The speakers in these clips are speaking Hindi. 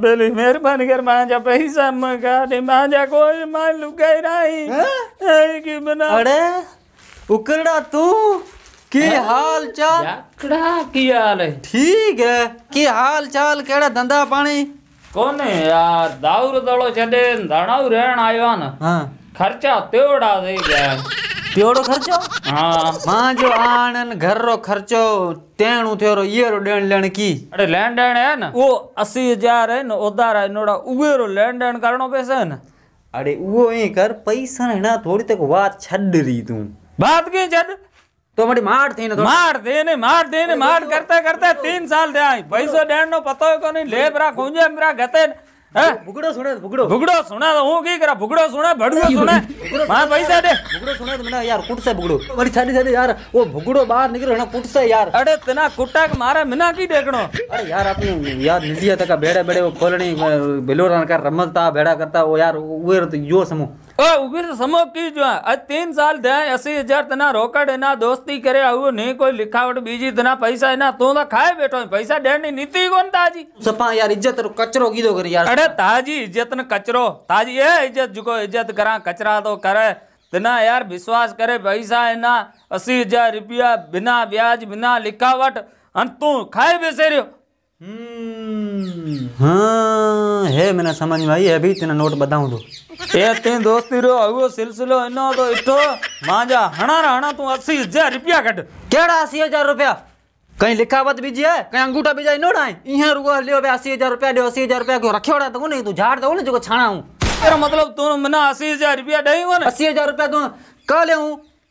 ਬੇਲੀ ਮਿਹਰਬਾਨੀ ਕਰ ਮੈਂ ਜਾ ਪੈਸਾ ਮੰਗਾ ਦੇ ਮਾਂ ਜਾ ਕੋਈ ਮਾਂ ਲੁਕੇ ਰਹੀ ਹੈ ਕਿ ਬਣਾ ਅੜੇ ਉਕਰੜਾ ਤੂੰ ਕੀ ਹਾਲ ਚਾਲ ਕਿਹੜਾ ਕੀ ਹਾਲ ਹੈ ਠੀਕ ਹੈ ਕੀ ਹਾਲ ਚਾਲ ਕਿਹੜਾ ਦੰਦਾ ਪਾਣੀ ਕੋਨੇ ਯਾਰ ਦਾਉਰ ਦੜੋ ਛੱਡੇ ਧਣਾਉ ਰਹਿਣ ਆਇਆ ਨਾ ਹਾਂ ਖਰਚਾ ਤੇੜਾ ਦੇ ਗਿਆ ત્યોડો ખર્ચો હા માં જો આણન ઘરરો ખર્ચો તેણું થયોરો ઈયરો ડેણ લેણ કી અરે લેણ દેણ હે ને ઓ 80000 હે ને ઉધાર હે નોડા ઉવેરો લેણ દેણ કરણો પેસે ને અરે ઉવો એ કર પૈસા ને ના થોડી તક વાત છડ રી તું વાત કે છડ તો મારી માર થઈને માર દેને માર દેને માર કરતા કરતા 3 સાલ થયા પૈસો દેણ નો પતો કોની લેબરા ગુંજે મરા ગતે ભૂગડો સુણે ભૂગડો ભૂગડો સુણે હું કી કરા ભૂગડો સુણે ભડુઓ સુણે માં પૈસા દે ભૂગડો સુણે તો મને યાર કુટસે ભૂગડો મારી સાડી સાડી યાર ઓ ભૂગડો બહાર નીકળ્યો એને કુટસે યાર અરે તના કુટાક મારા મિના કી દેખણો અરે યાર આપને યાર નિધિયા તકા બેડે બેડે કોલણી બેલોરાણ કર રમતા બેડા કરતા ઓ યાર ઉવેર તો યો સમૂહ उगिर तो समो तीन साल अस्सी हज़ार तना रोकड़ है ना दोस्ती करे नहीं कोई लिखावट बीजी तना पैसा है ना तू तो खाए बैठो पैसा देने नीति कौन ताजी सपा यार इज्जत कचरो कीधो कर यार अरे ताजी इज्जत न कचरो ताजी ए इज्जत जुको इज्जत करा कचरा तो करे तना यार विश्वास करे पैसा है ना अस्सी हज़ार रुपया बिना ब्याज बिना लिखावट अन तू खाए बेसे रहो हम्म। हाँ हे मैंने समझ में आई है अभी तेने नोट बताऊं तो ए ते दोस्ती रो आवो सिलसिलो इनो तो इठो माजा हणा हणा तू 80000 रुपया कट केड़ा 80000 रुपया कहीं लिखावत बीजी है कहीं अंगूठा बीजा नोट आए इहे रुगो लियो बे 80000 रुपया दे 80000 रुपया क्यों रखियोड़ा तो नहीं तू झाड़ दो ने जो छाणा हूं तेरा मतलब तू मना 80000 रुपया देई कोने 80000 रुपया तू का ले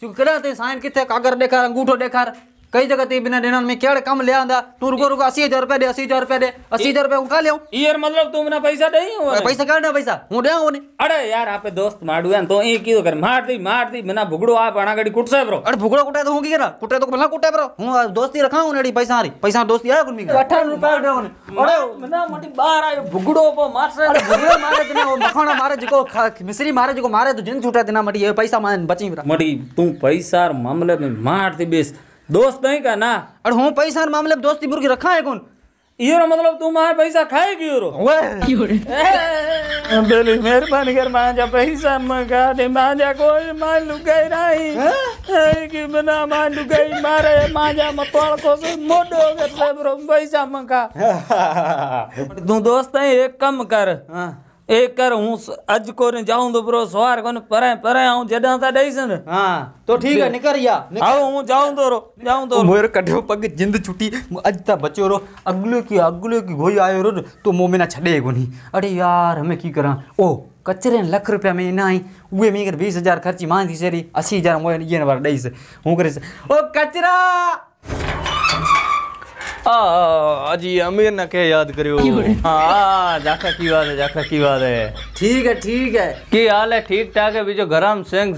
तू कड़ा ते साइन किथे कागर देखार अंगूठो देखार कई जगह ते तो बिना देना में केड़ कम ले आंदा तू रुको रुको 80000 हजार रुपया दे 80000 हजार रुपया दे 80000 हजार रुपया हूं ले ईयर मतलब तू मना पैसा दे पैसा का ना पैसा हूं दे ओने अरे यार आपे दोस्त माड़ू है तो ई की कर मार दी मार दी बिना भुगड़ो आप आना गाड़ी कुट से ब्रो अरे भुगड़ो कुटे तो हूं की करा कुटे तो भला कुटे ब्रो हूं दोस्ती रखा हूं नेड़ी पैसा री पैसा दोस्ती आया कुन 18 रुपया दे ओने अरे मना मटी बाहर आयो भुगड़ो पो मार से भुगड़ो मारे तने मखणा मारे जको मिसरी मारे जको मारे तो जिन छूटा देना मटी ये पैसा मान बची मटी तू पैसा मामले में मार दी बेस दोस्त नहीं का ना और हूँ पैसा मामले में दोस्ती बुर्गी रखा है कौन ये रो मतलब तू मार पैसा खाए क्यों रो बेली मेहरबानी कर मां जा पैसा मंगा दे मां जा कोई मां लुकाई नहीं है कि बिना मां लुकाई मारे मां जा मतवाल को से मोडो के ले तो पैसा मंगा तू दोस्त है एक कम कर हां ए कर अज को ने जाऊं दोबरो सवार कोन परे परे आऊं जडा ता देई सन हां तो ठीक है निकर या आओ हूं जाऊं दोरो जाऊं दोरो मोर कढो पग जिंद छुटी अज ता बचो रो अगलो की अगलो की भोई आयो रो तो मो मेना छडे कोनी अरे यार हमें की करा ओ कचरे लख रुपया में ना आई उहे में कर 20000 खर्ची मां सेरी 80000 मोए ये बार देई से हूं करेस ओ कचरा आज अमीर ना के याद करियो हां जाखा की बात है जाखा की बात है ठीक है ठीक है की हाल है ठीक ठाक है बीजो गरम सिंह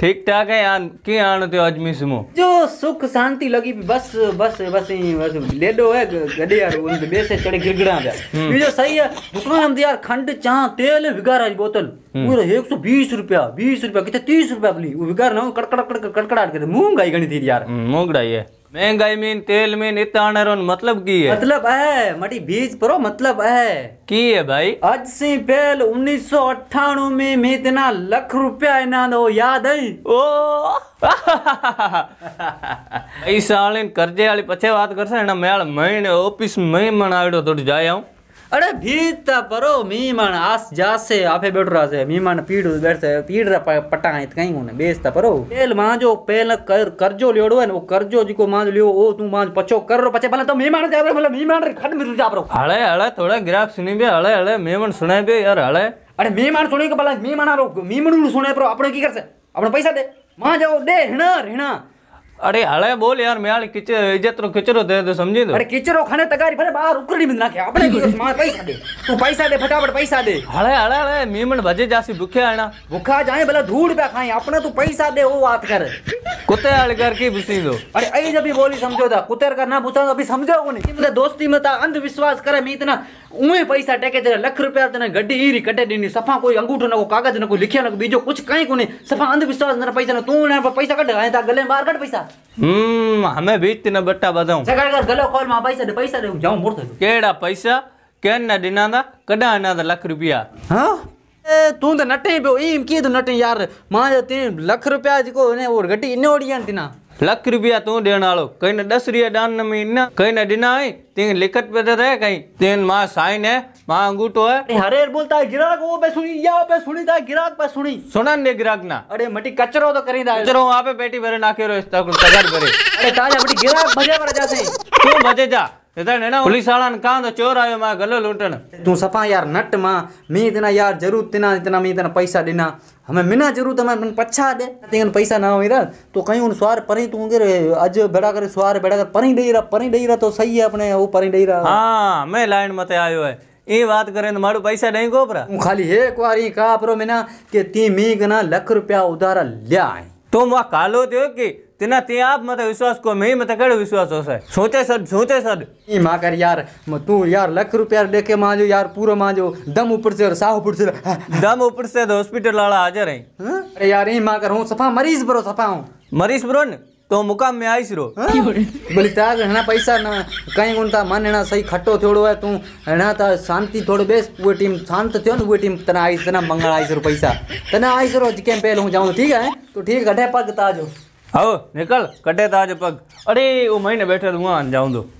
ठीक ठाक है यार की आन तो आदमी सुमो जो सुख शांति लगी बस बस बस बस ले दो है गडे यार उन बे से चढ़े गिरगड़ा जा हम्म। बीजो सही है दुकान हम यार खंड चा तेल विगार आज बोतल पूरा हम्म। 120 रुपया 20 रुपया कितने 30 रुपया बली वो विगार ना कड़कड़ कड़कड़ कड़कड़ाट करे तो मूंगाई गणी थी यार हम्म, मूंगड़ाई है महंगाई मीन तेल मीन इतना मतलब की है मतलब है मटी बीज परो मतलब है की है भाई आज से पहले उन्नीस सौ अट्ठानवे में मैं इतना लख रुपया इना दो याद है ओ પૈસા कर्जे वाली पछे बात कर કરશે એના મેળ મહિને ઓફિસ મહી મણ આવડ્યો થોડું અરે ભીતા પરો મીમાણ આસ જાસે આફે બેઠો રાસે મીમાણ પીડું બેઠશે પીડરા પટા આઈ કઈ કોને બેસતા પરો પેલ માજો પેલ કરજો લ્યોડો ને ઓ કરજો જીકો માંજ લ્યો ઓ તું માંજ પછો કરો પછી ભલે તો મીમાણ જાવે ભલે મીમાણ રે ખડ મિરુ જાપરો હળે હળે થોડા ગ્રાહક સુની બે હળે હળે મીમાણ સુનાય બે યાર હળે અરે મીમાણ સુની કે ભલે મીમાણ રો મીમણું સુનાય પરો આપણે કી કરશે આપણે પૈસા દે માં જાઓ દે હિણા હિણા अरे અરે बोल यार मैं મેળ કિચરો ઇજેતરો કિચરો દે તો સમજી દો અરે કિચરો ખાને તગારી ભલે બહાર ઉકરડી બંધ નાખે अपने को मार पैसा दे तू पैसा दे फटाफट पैसा दे હાલે હાલે હાલે मीमन भजे जासी भूखे आना भूखा जाए भला ધૂળ पे खाए अपने तू पैसा दे वो बात कर कुत्ते वाले कर की बुसी दो तो। अरे आई जब भी बोली समझो दा कुत्ते का ना पूछा तो अभी समझो को नहीं मतलब दोस्ती में ता अंधविश्वास करे मी इतना उए पैसा टेके तेरे लाख रुपया तने गड्डी ईरी कटे देनी सफा कोई अंगूठो ना को कागज ना को लिखिया ना को बीजो कुछ कहीं को नहीं सफा अंधविश्वास ना पैसा ना तू ना पैसा कट आए ता गले मार कट पैसा હમ અમે વીતીને બટ્ટા બધા સગાડગર ગલો કોલમાં પૈસા દે પૈસા દે જાઉં મોર થયું કેડા પૈસા કેના દિનાના કડા અનાદા લાખ રૂપિયા હા तूं त नटे पियो ई कीअं थो नटे यार मां चयो तीअं लख रुपया जेको हिन उहो घटी इन ओड़ी आहिनि तिना લાખ રૂપિયા તું દેણાળો કઈને દસ રૂપિયા દાન નમી ના કઈને દિના હે તે लिखत पे रहे कहीं तेन माँ साइन है माँ अंगूठो है हरे बोलता है गिराक वो पे सुनी या पे सुनी था गिराक पे सुनी सुना ने गिराक ना अरे मटी कचरो तो करी दा कचरो वहां पे पेटी भरे नाके रो इस तक तगर भरे अरे ताजा मटी गिराक भजे भरे जासे तू भजे जा इधर ने पुलिस चोर आयो मां लूटन तू सपा यार नट मां मैं इतना यार जरूर तिना इतना मैं इतना पैसा देना हमें मिना जरूर तुम्हें मन पछा दे तेन पैसा ना होई तो कहीं उन स्वार परी तू गिर आज बड़ा कर स्वार बड़ा कर परी देई परी देई तो सही है अपने वो परी देई हां मैं लाइन मते आयो है ये बात करें तो मारू पैसा नहीं गोपरा खाली एक बार ही परो मैंने कि ती मी गना लाख रुपया उधारा लिया तो मैं कालो दियो कि तेना ते आप मत विश्वास को मैं मत कड़े विश्वास हो सर सोचे सर सोचे सर ई मा कर यार तू यार लख रुपया देके मा जो यार पूरो मा जो दम ऊपर से साह ऊपर से दम ऊपर से हॉस्पिटल वाला हाजिर है अरे यार ई मा कर हूं सफा मरीज ब्रो सफा हूं मरीज ब्रो न तो मुकाम में आई सिरो बोली तार ना पैसा ना कहीं गुंता मन सही खट्टो थोड़ो है तू ना ता शांति थोड़ो बेस वो टीम शांत थियो ना वो टीम तना आई तना मंगा आई सिरो पैसा तना आई सिरो जिके पहले हूं जाऊं ठीक है तो ठीक गढ़े पग ताजो आओ निकल कटे ताज पग अरे वो महीने बैठे हुआ जाऊं दो तो।